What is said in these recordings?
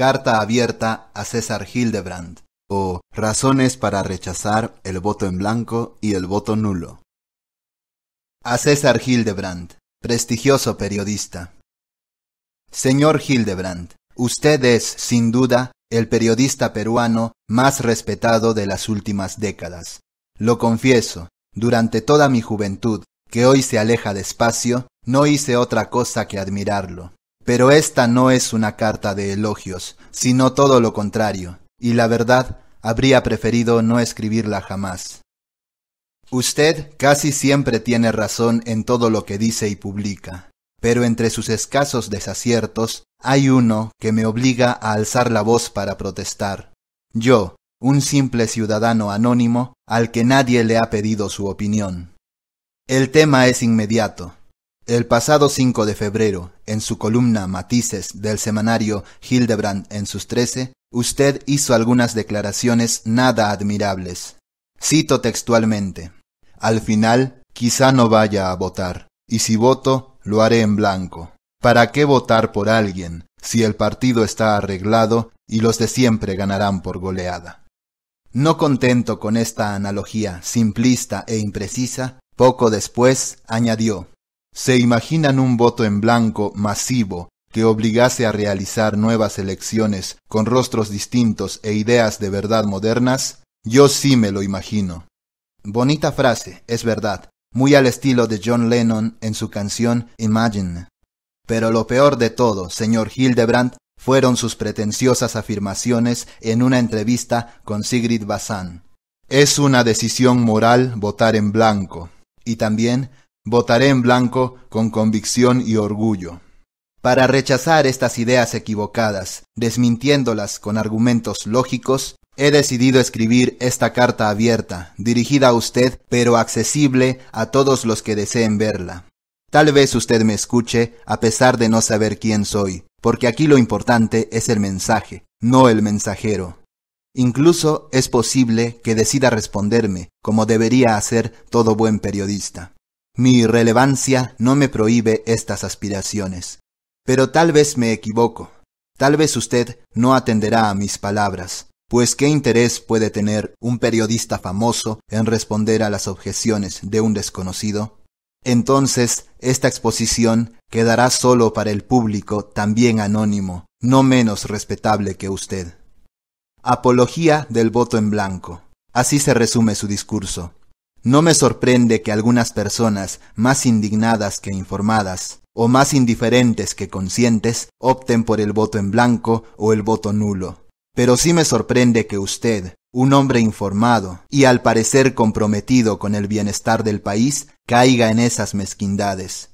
Carta abierta a César Hildebrandt, o Razones para rechazar el voto en blanco y el voto nulo. A César Hildebrandt, prestigioso periodista. Señor Hildebrandt, usted es, sin duda, el periodista peruano más respetado de las últimas décadas. Lo confieso, durante toda mi juventud, que hoy se aleja despacio, no hice otra cosa que admirarlo. Pero esta no es una carta de elogios, sino todo lo contrario, y la verdad, habría preferido no escribirla jamás. Usted casi siempre tiene razón en todo lo que dice y publica, pero entre sus escasos desaciertos hay uno que me obliga a alzar la voz para protestar. Yo, un simple ciudadano anónimo al que nadie le ha pedido su opinión. El tema es inmediato, el pasado 5 de febrero, en su columna Matices del semanario Hildebrand en sus 13, usted hizo algunas declaraciones nada admirables. Cito textualmente. Al final, quizá no vaya a votar, y si voto, lo haré en blanco. ¿Para qué votar por alguien si el partido está arreglado y los de siempre ganarán por goleada? No contento con esta analogía simplista e imprecisa, poco después añadió se imaginan un voto en blanco masivo que obligase a realizar nuevas elecciones con rostros distintos e ideas de verdad modernas, yo sí me lo imagino. Bonita frase, es verdad, muy al estilo de John Lennon en su canción Imagine. Pero lo peor de todo, señor Hildebrand, fueron sus pretenciosas afirmaciones en una entrevista con Sigrid Bazán. Es una decisión moral votar en blanco, y también Votaré en blanco con convicción y orgullo. Para rechazar estas ideas equivocadas, desmintiéndolas con argumentos lógicos, he decidido escribir esta carta abierta, dirigida a usted, pero accesible a todos los que deseen verla. Tal vez usted me escuche a pesar de no saber quién soy, porque aquí lo importante es el mensaje, no el mensajero. Incluso es posible que decida responderme, como debería hacer todo buen periodista. Mi irrelevancia no me prohíbe estas aspiraciones. Pero tal vez me equivoco. Tal vez usted no atenderá a mis palabras, pues qué interés puede tener un periodista famoso en responder a las objeciones de un desconocido. Entonces, esta exposición quedará solo para el público también anónimo, no menos respetable que usted. Apología del voto en blanco. Así se resume su discurso, no me sorprende que algunas personas, más indignadas que informadas, o más indiferentes que conscientes, opten por el voto en blanco o el voto nulo. Pero sí me sorprende que usted, un hombre informado y al parecer comprometido con el bienestar del país, caiga en esas mezquindades.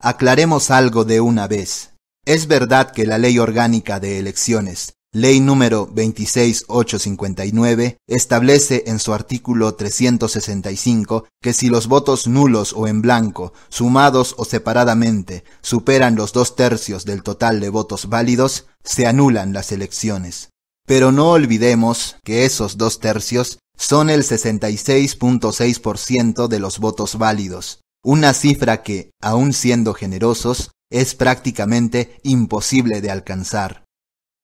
Aclaremos algo de una vez. Es verdad que la ley orgánica de elecciones Ley número 26859 establece en su artículo 365 que si los votos nulos o en blanco, sumados o separadamente, superan los dos tercios del total de votos válidos, se anulan las elecciones. Pero no olvidemos que esos dos tercios son el 66.6% de los votos válidos, una cifra que, aun siendo generosos, es prácticamente imposible de alcanzar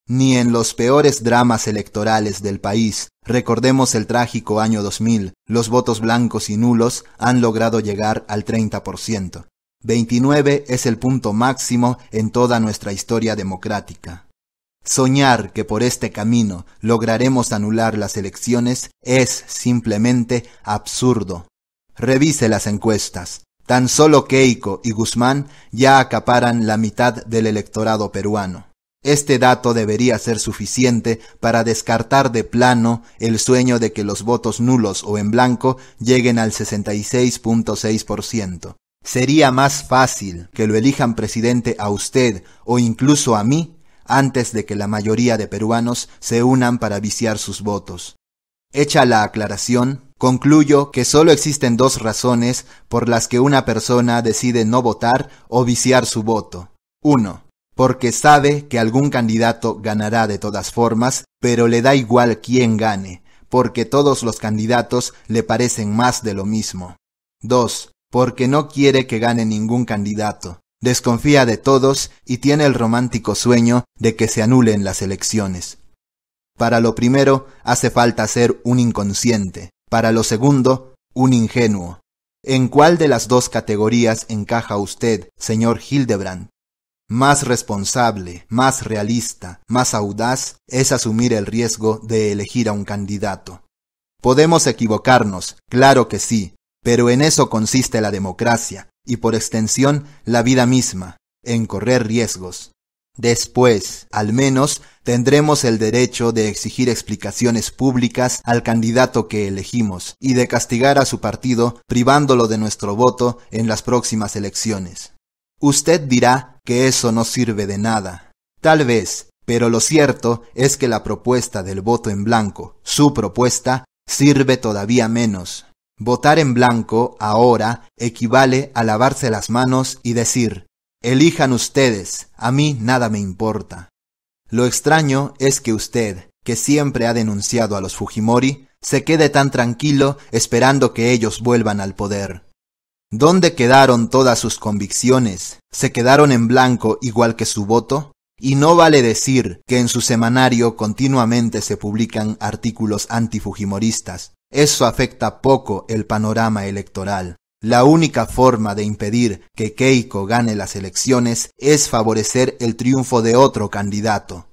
ni en los peores dramas electorales del país, recordemos el trágico año 2000, los votos blancos y nulos han logrado llegar al 30%. 29 es el punto máximo en toda nuestra historia democrática. Soñar que por este camino lograremos anular las elecciones es simplemente absurdo. Revise las encuestas. Tan solo Keiko y Guzmán ya acaparan la mitad del electorado peruano. Este dato debería ser suficiente para descartar de plano el sueño de que los votos nulos o en blanco lleguen al 66.6%. Sería más fácil que lo elijan presidente a usted o incluso a mí antes de que la mayoría de peruanos se unan para viciar sus votos. Hecha la aclaración, concluyo que solo existen dos razones por las que una persona decide no votar o viciar su voto. 1 porque sabe que algún candidato ganará de todas formas, pero le da igual quién gane, porque todos los candidatos le parecen más de lo mismo. 2. Porque no quiere que gane ningún candidato, desconfía de todos y tiene el romántico sueño de que se anulen las elecciones. Para lo primero hace falta ser un inconsciente, para lo segundo, un ingenuo. ¿En cuál de las dos categorías encaja usted, señor Hildebrand? más responsable, más realista, más audaz es asumir el riesgo de elegir a un candidato. Podemos equivocarnos, claro que sí, pero en eso consiste la democracia, y por extensión la vida misma, en correr riesgos. Después, al menos, tendremos el derecho de exigir explicaciones públicas al candidato que elegimos y de castigar a su partido privándolo de nuestro voto en las próximas elecciones. Usted dirá que eso no sirve de nada. Tal vez, pero lo cierto es que la propuesta del voto en blanco, su propuesta, sirve todavía menos. Votar en blanco ahora equivale a lavarse las manos y decir, elijan ustedes, a mí nada me importa. Lo extraño es que usted, que siempre ha denunciado a los Fujimori, se quede tan tranquilo esperando que ellos vuelvan al poder. ¿Dónde quedaron todas sus convicciones? ¿Se quedaron en blanco igual que su voto? Y no vale decir que en su semanario continuamente se publican artículos antifujimoristas. Eso afecta poco el panorama electoral. La única forma de impedir que Keiko gane las elecciones es favorecer el triunfo de otro candidato.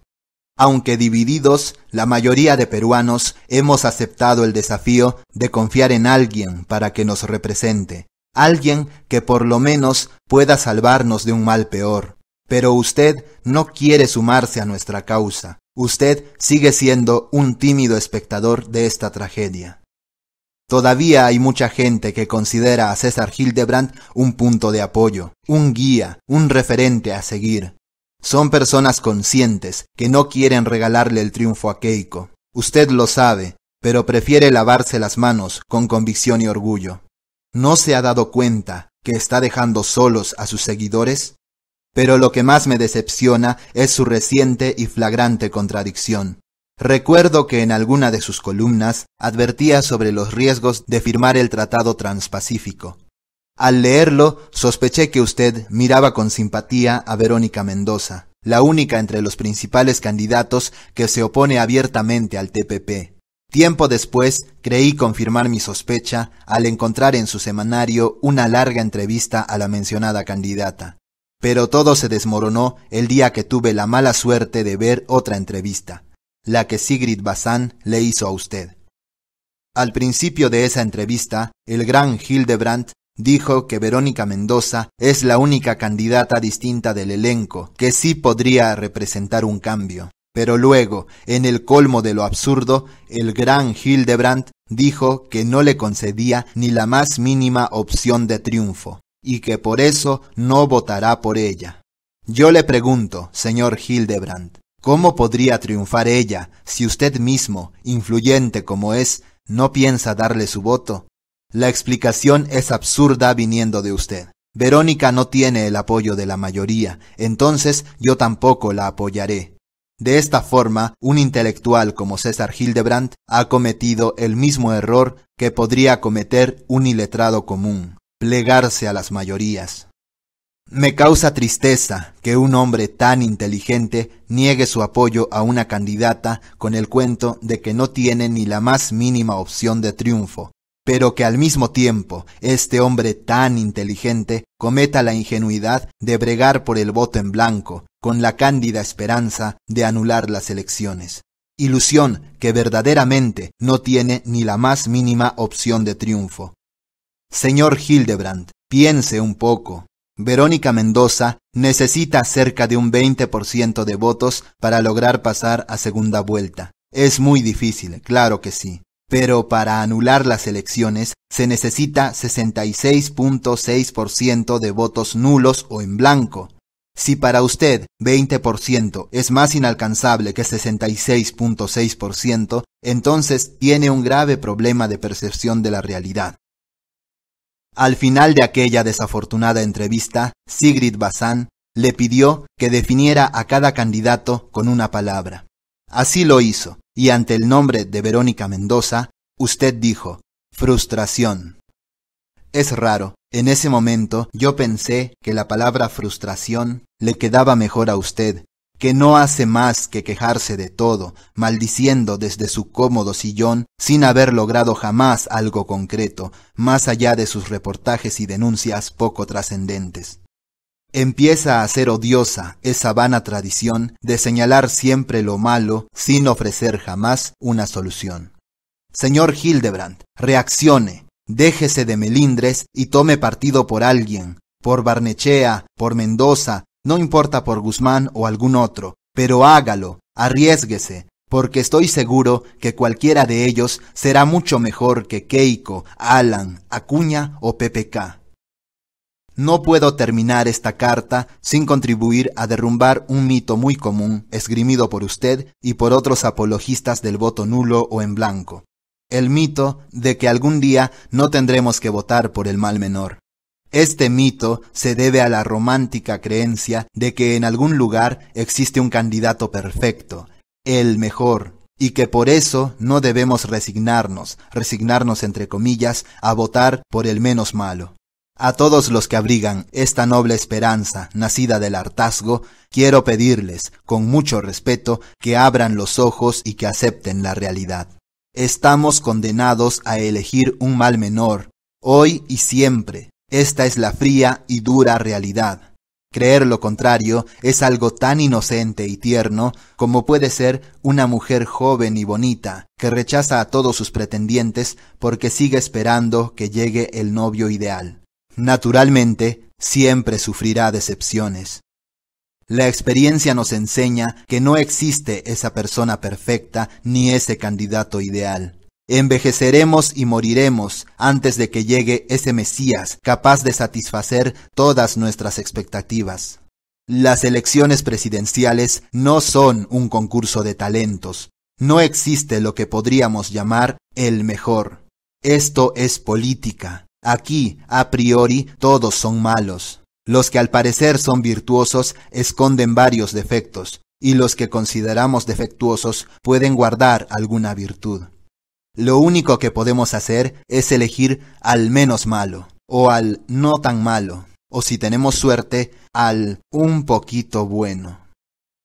Aunque divididos, la mayoría de peruanos hemos aceptado el desafío de confiar en alguien para que nos represente alguien que por lo menos pueda salvarnos de un mal peor. Pero usted no quiere sumarse a nuestra causa. Usted sigue siendo un tímido espectador de esta tragedia. Todavía hay mucha gente que considera a César Hildebrand un punto de apoyo, un guía, un referente a seguir. Son personas conscientes que no quieren regalarle el triunfo a Keiko. Usted lo sabe, pero prefiere lavarse las manos con convicción y orgullo. ¿No se ha dado cuenta que está dejando solos a sus seguidores? Pero lo que más me decepciona es su reciente y flagrante contradicción. Recuerdo que en alguna de sus columnas advertía sobre los riesgos de firmar el Tratado Transpacífico. Al leerlo, sospeché que usted miraba con simpatía a Verónica Mendoza, la única entre los principales candidatos que se opone abiertamente al TPP. Tiempo después creí confirmar mi sospecha al encontrar en su semanario una larga entrevista a la mencionada candidata. Pero todo se desmoronó el día que tuve la mala suerte de ver otra entrevista, la que Sigrid Bazán le hizo a usted. Al principio de esa entrevista, el gran Hildebrandt dijo que Verónica Mendoza es la única candidata distinta del elenco que sí podría representar un cambio. Pero luego, en el colmo de lo absurdo, el gran Hildebrand dijo que no le concedía ni la más mínima opción de triunfo, y que por eso no votará por ella. Yo le pregunto, señor Hildebrand, ¿cómo podría triunfar ella si usted mismo, influyente como es, no piensa darle su voto? La explicación es absurda viniendo de usted. Verónica no tiene el apoyo de la mayoría, entonces yo tampoco la apoyaré. De esta forma, un intelectual como César Hildebrandt ha cometido el mismo error que podría cometer un iletrado común, plegarse a las mayorías. Me causa tristeza que un hombre tan inteligente niegue su apoyo a una candidata con el cuento de que no tiene ni la más mínima opción de triunfo, pero que al mismo tiempo este hombre tan inteligente cometa la ingenuidad de bregar por el voto en blanco, con la cándida esperanza de anular las elecciones. Ilusión que verdaderamente no tiene ni la más mínima opción de triunfo. Señor Hildebrandt, piense un poco. Verónica Mendoza necesita cerca de un 20% de votos para lograr pasar a segunda vuelta. Es muy difícil, claro que sí pero para anular las elecciones se necesita 66.6% de votos nulos o en blanco. Si para usted 20% es más inalcanzable que 66.6%, entonces tiene un grave problema de percepción de la realidad. Al final de aquella desafortunada entrevista, Sigrid Bazán le pidió que definiera a cada candidato con una palabra. Así lo hizo, y ante el nombre de Verónica Mendoza, usted dijo, frustración. Es raro, en ese momento yo pensé que la palabra frustración le quedaba mejor a usted, que no hace más que quejarse de todo, maldiciendo desde su cómodo sillón sin haber logrado jamás algo concreto, más allá de sus reportajes y denuncias poco trascendentes. Empieza a ser odiosa esa vana tradición de señalar siempre lo malo sin ofrecer jamás una solución. Señor Hildebrand, reaccione, déjese de melindres y tome partido por alguien, por Barnechea, por Mendoza, no importa por Guzmán o algún otro, pero hágalo, arriesguese, porque estoy seguro que cualquiera de ellos será mucho mejor que Keiko, Alan, Acuña o PPK. No puedo terminar esta carta sin contribuir a derrumbar un mito muy común esgrimido por usted y por otros apologistas del voto nulo o en blanco. El mito de que algún día no tendremos que votar por el mal menor. Este mito se debe a la romántica creencia de que en algún lugar existe un candidato perfecto, el mejor, y que por eso no debemos resignarnos, resignarnos entre comillas, a votar por el menos malo. A todos los que abrigan esta noble esperanza nacida del hartazgo, quiero pedirles, con mucho respeto, que abran los ojos y que acepten la realidad. Estamos condenados a elegir un mal menor, hoy y siempre. Esta es la fría y dura realidad. Creer lo contrario es algo tan inocente y tierno como puede ser una mujer joven y bonita que rechaza a todos sus pretendientes porque sigue esperando que llegue el novio ideal naturalmente, siempre sufrirá decepciones. La experiencia nos enseña que no existe esa persona perfecta ni ese candidato ideal. Envejeceremos y moriremos antes de que llegue ese Mesías capaz de satisfacer todas nuestras expectativas. Las elecciones presidenciales no son un concurso de talentos. No existe lo que podríamos llamar el mejor. Esto es política. Aquí, a priori, todos son malos. Los que al parecer son virtuosos esconden varios defectos, y los que consideramos defectuosos pueden guardar alguna virtud. Lo único que podemos hacer es elegir al menos malo, o al no tan malo, o si tenemos suerte, al un poquito bueno.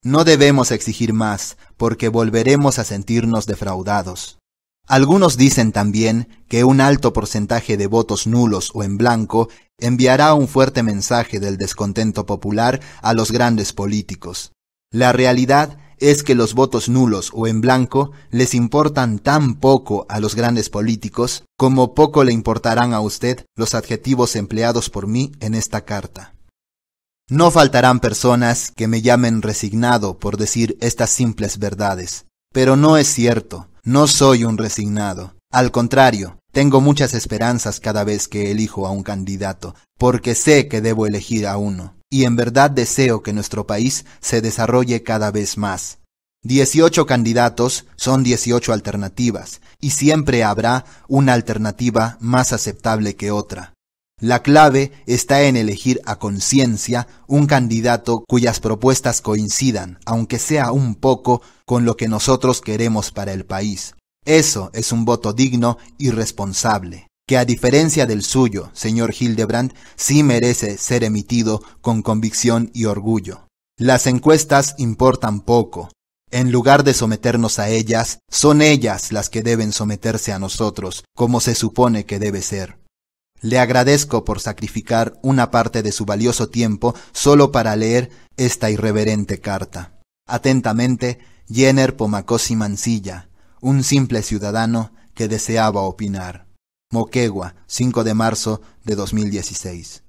No debemos exigir más, porque volveremos a sentirnos defraudados. Algunos dicen también que un alto porcentaje de votos nulos o en blanco enviará un fuerte mensaje del descontento popular a los grandes políticos. La realidad es que los votos nulos o en blanco les importan tan poco a los grandes políticos como poco le importarán a usted los adjetivos empleados por mí en esta carta. No faltarán personas que me llamen resignado por decir estas simples verdades, pero no es cierto, no soy un resignado. Al contrario, tengo muchas esperanzas cada vez que elijo a un candidato, porque sé que debo elegir a uno, y en verdad deseo que nuestro país se desarrolle cada vez más. 18 candidatos son 18 alternativas, y siempre habrá una alternativa más aceptable que otra. La clave está en elegir a conciencia un candidato cuyas propuestas coincidan, aunque sea un poco, con lo que nosotros queremos para el país. Eso es un voto digno y responsable, que a diferencia del suyo, señor Hildebrand, sí merece ser emitido con convicción y orgullo. Las encuestas importan poco. En lugar de someternos a ellas, son ellas las que deben someterse a nosotros, como se supone que debe ser. Le agradezco por sacrificar una parte de su valioso tiempo solo para leer esta irreverente carta. Atentamente, Jenner Pomacosi Mancilla, un simple ciudadano que deseaba opinar. Moquegua, 5 de marzo de 2016.